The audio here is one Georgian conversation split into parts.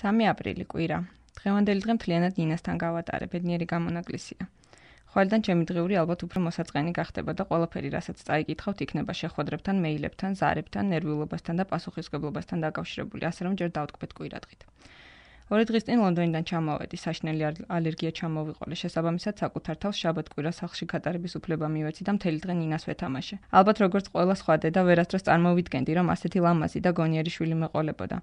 3 აპრილი კვირა. დღევანდელი დღე მთლიანად ნინასთან გავატარე, ბედნიერი გამონაკლისია. ხვალიდან ჩემი დღეური ალბათ უფრო მოსაწყენი გახდება და ყველაფერი, რასაც წაიკითხავთ, იქნება შეხვედრებთან, მეილებთან, ზარებთან, ნერვიულობასთან და პასუხისგებლობასთან დაკავშირებული, ასე რომ ჯერ დავთქვით კვირა დღით. ორი დღის წინ ლონდონიდან ჩამოვედი, საშნელი ალერგია ჩამოვიყოლე. შესაბამისად, საკუთარ თავს შაბათკვირა სახლში ქატარების უფლება მივეცი და მთელი დღე ნინას ვეთამაშე. ალბათ როგორც ყველა სხვა დედა, ვერასდროს წარმოვიდგენდი, რომ ასეთი ლამაზი და გონიერი შვილი მეყოლებოდა.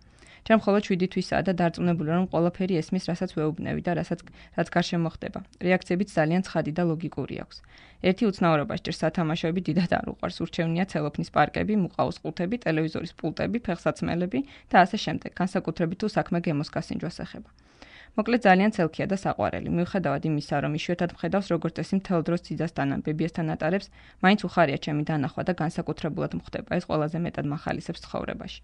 ჩემ მხოლოდ 7 თვისაა და დარწმუნებული რომ ყველაფერი ესმის, რასაც ვეუბნები და რასაც რაც გარშემო ხდება. რეაქციებიც ძალიან ცხადი და ლოგიკური აქვს. ერთი უცნაურობა შეიძლება სათამაშოები დიდად არ უყარს. ურჩევნია ცელოფნის პარკები, მუყაოს ყუთები, ტელევიზორის პულტები, ფეხსაცმელები და ასე შემდეგ. განსაკუთრებით თუ საქმე გემოსკას ინჯვა გამოსახება. მოკლედ ძალიან ცელქია და საყვარელი. მიუხედავად იმისა, რომ იშვიათად მხედავს როგორც წესი მთელ დროს ძიძასთან ან ბებიასთან ატარებს, მაინც უხარია ჩემი დანახვა და განსაკუთრებულად მხდება ეს ყველაზე მეტად מחალისებს ცხოვრებაში.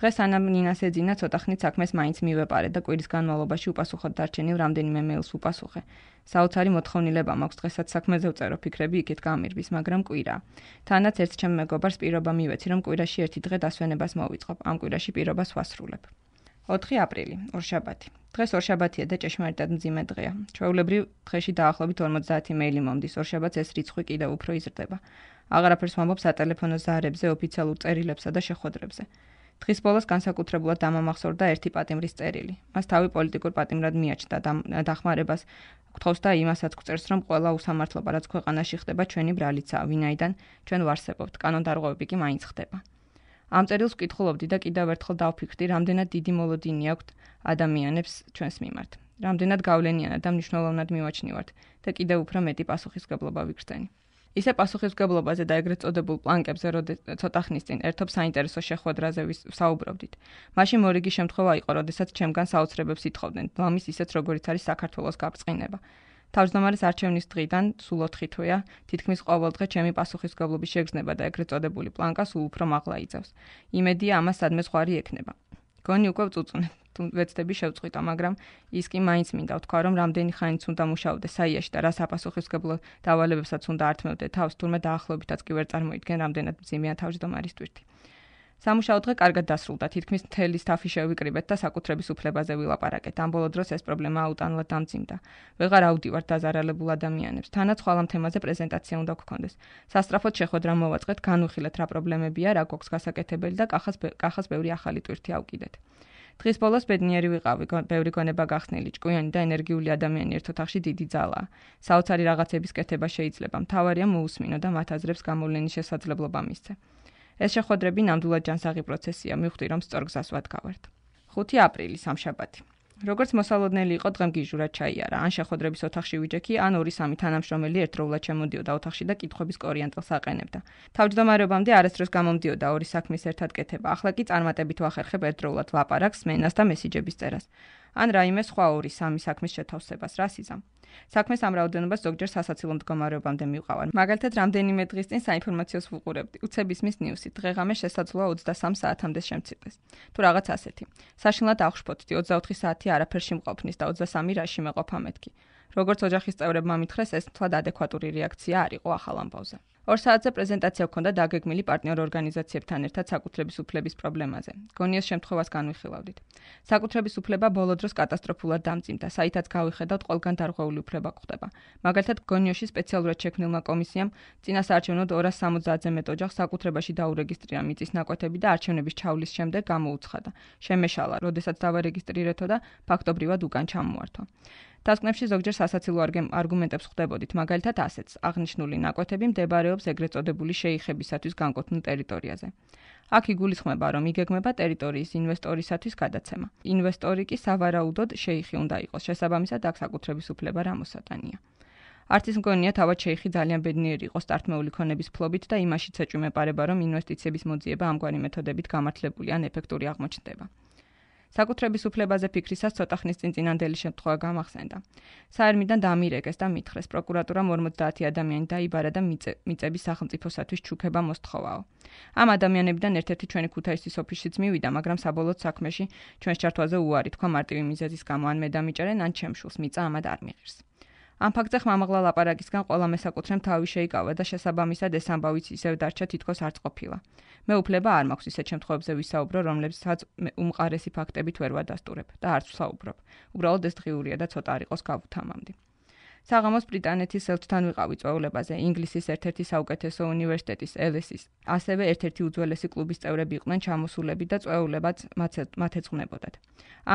დღეს ანა ნინას ეძინა ცოტა ხნით საქმეს მაინც მივეპარე და კვირის განმავლობაში უპასუხოდ დარჩენილ რამდენიმე მეილს უპასუხე. საოცარი მოთხოვნილება მაქვს დღესაც საქმეზე უწერო ფიქრები იქით გამირბის, მაგრამ კვირა. თანაც ერთ ჩემ მეგობარს პირობა მივეცი, რომ კვირაში ერთი დღე დასვენებას მოვიწყობ. ამ კვირაში პირობას ვასრულებ. 4 აპრილი, ორშაბათი. დღეს ორშაბათია და ჭეშმარიტად მძიმე დღეა. ჩვეულებრივ დღეში დაახლოებით 50 მეილი მომდის. ორშაბათს ეს რიცხვი კიდევ უფრო იზრდება. აღარაფერს მომობს სატელეფონო ზარებზე, ოფიციალურ წერილებსა და შეხვედრებზე. დღის ბოლოს განსაკუთრებულად დამამახსოვრდა ერთი პატიმრის წერილი. მას თავი პოლიტიკურ პატიმრად მიაჩნდა და დახმარებას გვთხოვს და იმასაც გწერს, რომ ყველა უსამართლობა, რაც ქვეყანაში ხდება, ჩვენი ბრალიცაა, ვინაიდან ჩვენ ვარსებობთ. კანონდარღვევები კი მაინც ხდება. ამ წერილს ვკითხულობდი და კიდევ ერთხელ დავფიქრდი, რამდენად დიდი მოლოდინი აქვთ ადამიანებს ჩვენს მიმართ. რამდენად გავლენიანად და მნიშვნელოვნად მივაჩნიოთ და კიდევ უფრო მეტი პასუხისგებლობა ვიგრძენი. ისე პასუხისგებლობაზე და ეგრეთ წოდებულ პლანკებზე როდესაც ცოტა ხნის წინ ერთობ საინტერესო შეხვედრაზე ვისაუბრობდით. მაშინ მორიგი შემთხვევა იყო, როდესაც ჩემგან საოცრებებს ითხოვდნენ, ბლამის ისეთ როგორიც არის საქართველოს გაბრწყინება. თავმჯდომარის არჩევნის დღიდან სულ 4 თვეა თითქმის ყოველ დღე ჩემი პასუხისგებლობის შეგრძნება და ეგრეთ წოდებული პლანკა სულ უფრო მაღლა იწევს. იმედია ამას სადმე ზღარი ექნება. გონი უკვე წუწუნებს თუ ვეცდები შევწყვიტო, მაგრამ ის კი მაინც მინდა ვთქვა, რომ რამდენი ხანიც უნდა მუშაობდე საიაში და რა საპასუხისგებლო დავალებებსაც უნდა ართმევდე თავს, თურმე დაახლოებითაც კი ვერ წარმოიდგენ რამდენად ძიმეა თავმჯდომარის თვირთი. სამუშაო დღე კარგად დასრულდა. თითქმის მთელი სტაფი შევიკრიბეთ და საკუთრების უფლებაზე ვილაპარაკეთ. ამ ბოლო დროს ეს პრობლემა აუტანლად დამძიმდა. ვეღარ აუდივართ დაზარალებულ ადამიანებს. თანაც ხოლმე თემაზე პრეზენტაცია უნდა გქონდეს. სასტრაფოდ შეხვედრა მოვაწყეთ, განვიხილეთ რა პრობლემებია, რა გქონს გასაკეთებელი და კახას კახას ბევრი ახალი ტვირთი აუკიდეთ. დღის ბოლოს ბედნიერი ვიყავი, ბევრი გონება გახსნილი, ჭკვიანი და ენერგიული ადამიანი ერთ ოთახში დიდი ძალაა. საოცარი რაღაცების კეთება შეიძლება. მთავარია მოусმინო და მათ აზრებს გამოვლენის შესაძლებლობა მისცე. ეს შეხვედრები ნამდვილად ჯანსაღი პროცესია, მივხვდი რომ სწორგზას ვადგავართ. 5 აპრილი სამშაბათი. როგორც მოსალოდნელი იყო, დღემ გიჟურა ჩაიარა. ან შეხვედრების ოთახში ვიჯექი, ან 2-3 თანამშრომელი ერთდროულად შემოდიოდა ოთახში და კითხების კორიანტელს აყენებდა. თავმჯდომარეობამდე არასდროს გამომდიოდა ორი საქმის ერთად კეთება. ახლა კი წარმატებით ვახერხებ ერთდროულად ვაპარაკ სმენას და მესიჯების წერას. ან რაიმე სხვა ორი სამი საქმის შეთავსებას, რას იზამ. საქმეს ამ რაოდენობას ზოგჯერ სასაცილო მდგომარეობამდე მივყავარ. მაგალითად, რამდენიმე დღის წინ საინფორმაციოს ვუყურებდი. უცების მის ნიუსი დღეღამე შესაძლოა 23 საათამდე შემცირდეს. თუ რაღაც ასეთი. საშინლად ახშფოთდი 24 საათი არაფერში მყოფნის და 23 რაში მეყოფა მეთქი. როგორც ოჯახის წევრებმა მითხრეს, ეს თვად ადეკვატური რეაქცია არ იყო ახალ ამბავზე. ორ საათზე პრეზენტაცია ჰქონდა დაგეგმილი პარტნიორ ორგანიზაციებთან ერთად საკუთრების უფლების პრობლემაზე. გონიოს შემთხვევას განვიხილავდით. საკუთრების უფლება ბოლო დროს კატასტროფულად დამწიმდა, საითაც გავიხედავთ ყველგან დარღვეული უფლება გვხდება. მაგალითად, გონიოში სპეციალურად შექმნილმა კომისიამ წინასაარჩევნო 270-ზე მეტ ოჯახს საკუთრებაში დაურეგისტრირა მიწის ნაკვეთები და არჩევნების ჩავლის შემდეგ გამოუცხადა. შემეშალა, როდესაც დავარეგისტრირეთო და ფაქტობრივად უკან ჩამოართვა. დასკვნებში ზოგჯერ სასაცილო არგუმენტებს ხვდებოდით, მაგალითად ასეც: აღნიშნული ნაკვეთები მდებარეობს ეგრეთ წოდებული შეიხებისათვის განკუთვნილ ტერიტორიაზე. აქ იგულისხმება, რომ იგეგმება ტერიტორიის ინვესტორისათვის გადაცემა. ინვესტორი კი სავარაუდოდ შეიხი უნდა იყოს, შესაბამისად აქ საკუთრების უფლება რამოსატანია. არც ის მგონია თავად შეიხი ძალიან ბედნიერი იყო სტარტმეული ქონების ფლობით და იმაშიც ეჭვმეპარება, რომ ინვესტიციების მოძიება ამგვარი მეთოდებით გამართლებული ან ეფექტური აღმოჩნდება. საკუთრების უფლებაზე ფიქრისას ცოტა ხნის წინ წინანდელი შემთხვევა გამახსენდა. საერთმიდან დამირეკეს და მითხრეს პროკურატურამ 50 ადამიანი დაიბარა და მიწები სახელმწიფოსათვის ჩუქება მოსთხოვაო. ამ ადამიანებიდან ერთ-ერთი ჩვენი ქუთაისის ოფისშიც მივიდა, მაგრამ საბოლოოდ საქმეში ჩვენს ჩართვაზე უარი თქვა მარტივი მიზეზის გამო ან მე დამიჭერენ, ან ჩემშულს მიწა ამად არ მიღერს. ამ ფაქტზე ხმამაღლა ლაპარაკისგან ყველა მესაკუთრემ თავი შეიკავა და შესაბამისად ეს ამბავიც ისევ დარჩა თითქოს არც ყოფილა. მე უფლება არ მაქვს ისეთ შემთხვევებზე ვისაუბრო, რომლებსაც უმყარესი ფაქტებით ვერ ვადასტურებ და არც ვსაუბრობ. უბრალოდ ეს დღიურია და ცოტა არ იყოს გავუთამამდი. საღამოს ბრიტანეთის ელჩთან ვიყავი წვეულებაზე ინგლისის ერთ-ერთი საუკეთესო უნივერსიტეტის ელესის ასევე ერთ-ერთი უძველესი კლუბის წევრები იყვნენ ჩამოსულები და წვეულებაც მათ ეცხნებოდათ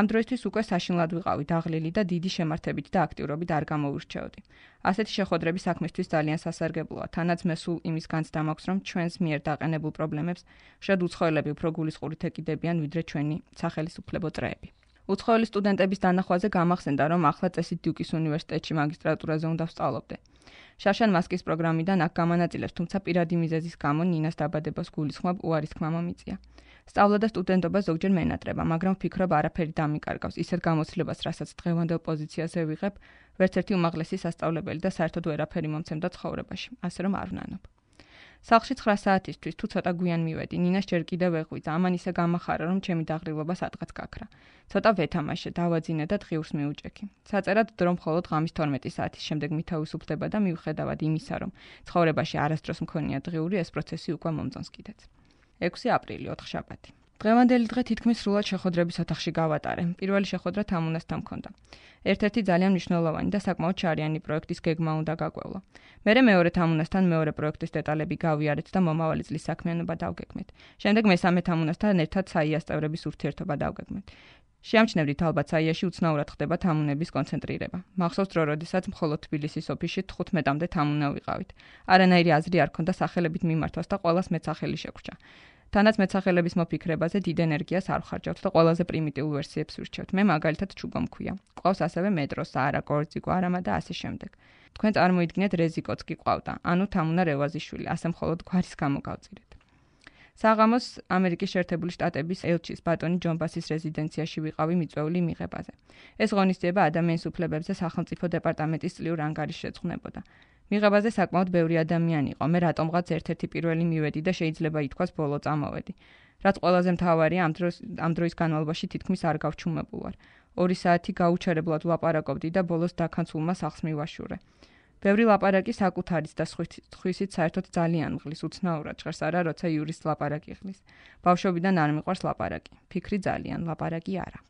ამ დროისთვის უკვე საშინლად ვიყავი დაღლილი და დიდი შემართებით და აქტიურობით არ გამოურჩეოდი ასეთი შეხოდრები საქმისთვის ძალიან სასარგებლოა თანაც მე სულ იმის განცდა მაქვს რომ ჩვენს მიერ დაყენებულ პრობლემებს შეუძლოა უცხოელები უფრო გულისყურით ეკიდებიან ვიდრე ჩვენი სახელისუფლებო წრეები უცხოელი სტუდენტების დანახვაზე გამახსენდა, რომ ახლა წესით დიუკის უნივერსიტეტში მაგისტრატურაზე უნდა ვსწავლობდე. შაშან მასკის პროგრამიდან აქ გამანაწილებს, თუმცა პირადი მიზეზის გამო ნინას დაბადებას გულისხმობ უარის ხმამა მიწია. სწავლა და სტუდენტობა ზოგჯერ მენატრება, მაგრამ ფიქრობ არაფერი დამიკარგავს. ისეთ გამოცდილებას, რასაც დღევანდელ პოზიციაზე ვიღებ, ვერცერთი უმაღლესი სასწავლებელი და საერთოდ ვერაფერი მომცემდა ცხოვრებაში. ასე რომ არ ვნანობ. სახლში 9 საათისთვის თუ ცოტა გვიან მივედი, ნინას ჯერ კიდევ ეღვიძა, ამან ისე გამახარა, რომ ჩემი დაღრილობა სადღაც გაქრა. ცოტა ვეთამაშე, დავაძინე და დღიურს მიუჭექი. საწერად დრო მხოლოდ ღამის 12 საათის შემდეგ მითავისუფლდება და მივხედავად იმისა, რომ ცხოვრებაში არასდროს მქონია დღიური, ეს პროცესი უკვე მომწონს კიდეც. 6 აპრილი, 4 შაბათი. დღევანდელი დღე თითქმის სრულად შეხოდრების ოთახში გავატარე. პირველი შეხოდრა თამუნასთან მქონდა. ერთ-ერთი ძალიან მნიშვნელოვანი და საკმაოდ ჩარიანი პროექტის გეგმა უნდა გაგვევლო. მერე მეორე თამუნასთან მეორე პროექტის დეტალები გავიარეთ და მომავალი წლის საქმიანობა დავგეგმეთ. შემდეგ მესამე თამუნასთან ერთად საიასტევრების ურთიერთობა დავგეგმეთ. შეამჩნევთ ალბათ საიაში უცნაურად ხდება თამუნების კონცენტრირება. მახსოვს დრო, როდესაც მხოლოდ თბილისის ოფისში 15-მდე თამუნა ვიყავით. არანაირი აზრი არ ქონდა სახელებით მიმართოს და ყოველს მეც სახელი შეგვრჩა. თანაც მეცახელების მოფიქრებაზე დიდ ენერგიას არ ხარჯავთ და ყველაზე პრიმიტიულ ვერსიებს ვირჩევთ. მე მაგალითად ჩუბამქვია. ყავს ასევე მეტროს, აეროპორტიკო, არამა და ასე შემდეგ. თქვენ წარმოიდგინეთ რიზიკოც კი ყავდა, ანუ თამუნა რევაზიშვილი, ასე მხოლოდ გვარის გამოგავწირეთ. საღამოს ამერიკის შეერთებული შტატების ელჩის ბატონი ჯონ ბასის რეზიდენციაში ვიყავი მიწვეული მიღებაზე. ეს ღონისძიება ადამიანის უფლებებზე სახელმწიფო დეპარტამენტის წლიურ ანგარიშს შეძღვნებოდა. მიღებაზე საკმაოდ ბევრი ადამიანი იყო. მე რატომღაც ერთ-ერთი პირველი მივედი და შეიძლება ითქვას ბოლო წამოვედი. რაც ყველაზე მთავარია, ამ დროს ამ დროის განმავლობაში თითქმის არ გავჩუმებულ ვარ. 2 საათი გაუჩერებლად ვლაპარაკობდი და ბოლოს დაკანცულმა სახს მივაშურე. ბევრი ლაპარაკი საკუთარიც და სხვისიც საერთოდ ძალიან მღლის უცნაურად ჟღერს არა როცა იურისტ ლაპარაკი ღლის. ბავშვობიდან არ მიყვარს ლაპარაკი. ფიქრი ძალიან ლაპარაკი არაა.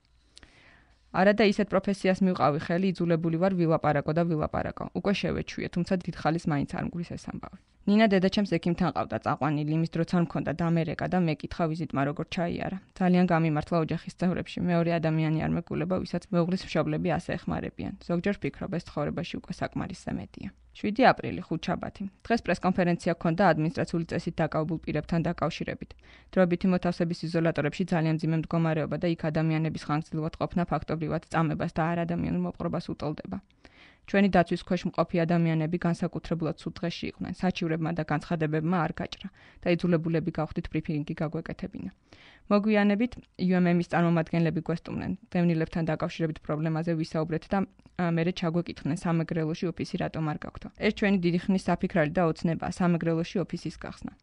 არადა ისეთ პროფესიას მივყავი ხელი, იძულებული ვარ ვილაპარაკო და ვილაპარაკო. უკვე შევეჩვია, თუმცა დიდ ხალის მაინც არ მგulis ეს ამბავი. ნინა დედაჩემს ექიმთან ყავდა წაყვანილი, იმის დროც არ მქონდა დამერეკა და მეკითხა ვიზიტმა როგორ ჩაიარა. ძალიან გამიმართლა ოჯახის წევრებში, მეორე ადამიანი არ მეკულება, ვისაც მეუღლის მშობლები ასე ეხმარებიან. ზოგჯერ ფიქრობ, ეს ცხოვრებაში უკვე საკმარისზე მეტია. 7 აპრილი ხუთშაბათი. დღეს პრესკონფერენცია ჰქონდა ადმინისტრაციული წესით დაკავებულ პირებთან დაკავშირებით. დროებითი მოთავსების იზოლატორებში ძალიან ძიმე მდგომარეობა და იქ ადამიანების ხანგრძლივად ყოფნა ფაქტობრივად წამებას და არადამიანურ მოპყრობას უტოლდება. ჩვენი დაცვის ქვეშ მყოფი ადამიანები განსაკუთრებულად სუდღეში იყვნენ. საჩივრებმა და განცხადებებმა არ გაჭრა და იძულებულები გავხდით ბრიფინგი გაგვეკეთებინა. მოგვიანებით UMM-ის წარმომადგენლები გვესტუმრნენ. დევნილებთან დაკავშირებით პრობლემაზე ვისაუბრეთ და მერე ჩაგვეკითხნენ სამეგრელოში ოფისი რატომ არ გაქვთო. ეს ჩვენი დიდი ხნის საფიქრალი და ოცნებაა სამეგრელოში ოფისის გახსნა.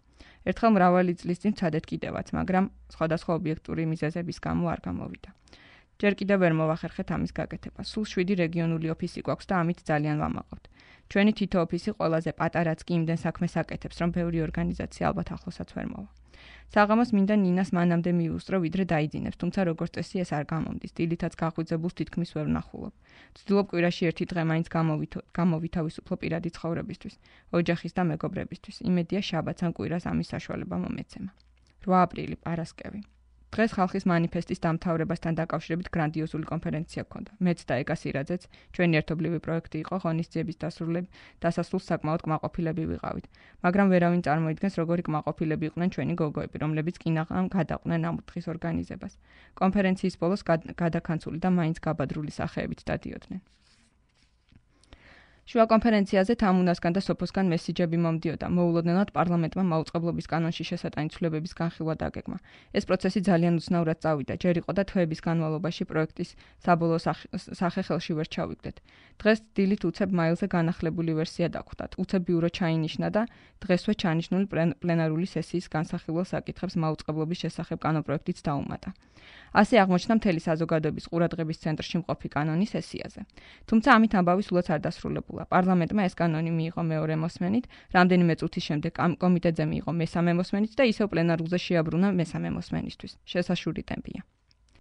ერთხელ მრავალი წლის წინ ჩადეთ კიდევაც, მაგრამ სხვადასხვა ობიექტური მიზეზების გამო არ გამოვიდა. ჯერ კიდევ ვერ მოвахერხეთ ამის გაკეთება. სულ 7 რეგიონული ოფისი გვაქვს და ამით ძალიან ვამაყობთ. ჩვენი თითო ოფისი ყველაზე პატარაც კი იმდენ საქმეს აკეთებს, რომ ბევრი ორგანიზაცია ალბათ ახლოსაც ვერ მოვა. საღამოს მინდა ნინას მანამდე მიუსწრო, ვიდრე დაიძინებს, თუმცა როგორც წესი ეს არ გამომდის. დილითაც გახვიძებულს თითქმის ვერ ნახულობ. ცდილობ კვირაში ერთი დღე მაინც გამოვითო, გამოვითავისუფლო პირადი ცხოვრებისთვის, ოჯახის და მეგობრებისთვის. იმედია შაბათს ან კვირას ამის საშუალება მომეცემა. 8 აპრილი, პარასკევი. დღეს ხალხის манифеסטის დამთავრებასთან დაკავშირებით гранდიოზული კონფერენცია ჰქონდა. მეც და ეგას ირაძეც ჩვენი ერთობლივი პროექტი იყო ღონისძიების დასრულებ დასასრულს საკმაოდ კმაყოფილები ვიყავით, მაგრამ ვერავინ წარმოიდგენს როგორი კმაყოფილები იყვნენ ჩვენი გოგოები, რომლებიც კინაღამ გადაყვნენ ამ დღის ორგანიზებას. კონფერენციის ბოლოს გადაქანცული და მაინც გაბადრული სახეებით დადიოდნენ. შუა კონფერენციაზე თამუნასგან და სოფოსგან მესიჯები მომდიოდა. მოულოდნელად პარლამენტმა მაუწყებლობის კანონში შესატანი ცვლილებების განხილვა დაგეგმა. ეს პროცესი ძალიან უცნაურად წავიდა. ჯერ იყო და თვეების განმავლობაში პროექტის საბოლოო სახე ხელში ვერ ჩავიგდეთ. დღეს დილით უცებ მაილზე განახლებული ვერსია დაგვხვდათ. უცებ ბიურო ჩაინიშნა და დღესვე ჩანიშნული პლენარული სესიის განსახილველ საკითხებს მაუწყებლობის შესახებ კანონპროექტიც დაუმატა. ასე აღმოჩნდა მთელი საზოგადოების ყურადღების ცენტრში მყოფი კანონის სესიაზე. თუმცა ამით ამბავი სულაც არ დასრულებულა. დაგულა. პარლამენტმა ეს კანონი მიიღო მეორე მოსმენით, რამდენიმე წუთის შემდეგ კომიტეტზე მიიღო მესამე მოსმენით და ისევ პლენარულზე შეაბრუნა მესამე მოსმენისთვის. შესაშური ტემპია.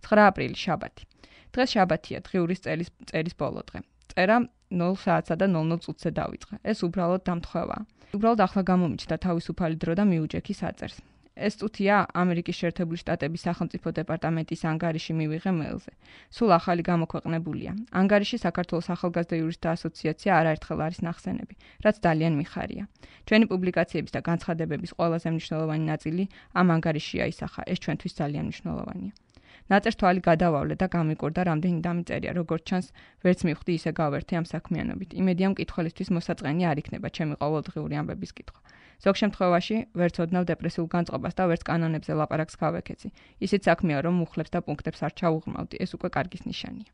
9 აპრილი, შაბათი. დღეს შაბათია, დღიურის წელი წელს ბოლო დღე. წერა 0 საათსა და 00 წუთზე დაიწყა. ეს უბრალოდ დამთხევაა. უბრალოდ ახლა გამომიჩნდა თავისუფალი დრო და მიუჯექი საწერს. ეს თუთია ამერიკის შეერთებული შტატების სახელმწიფო დეპარტამენტის ანგარიში მივიღე მეილზე. სულ ახალი გამოქვეყნებულია. ანგარიში საქართველოს ახალგაზრდა იურისტთა ასოციაცია არაერთხელ არის ნახსენები, რაც ძალიან მიხარია. ჩვენი პუბლიკაციების და განცხადებების ყველაზე მნიშვნელოვანი ნაწილი ამ ანგარიშია ისახა. ეს ჩვენთვის ძალიან მნიშვნელოვანია. ნაწერთვალი გადავავლე და გამიკურდა რამდენი დამწერია როგორც ჩანს ვერც მივხვდი ისე გავერთე ამ საქმიანობით იმედია მკითხველისთვის მოსაწყენი არ იქნება ჩემი ყოველდღიური ამბების კითხვა ზოგ შემთხვევაში ვერც ოდნავ დეპრესიულ განწყობას და ვერც კანონებზე ლაპარაკს გავეკეცი ისიც საქმეა რომ მუხლებს და პუნქტებს არ ჩაუღმავდი ეს უკვე კარგის ნიშანია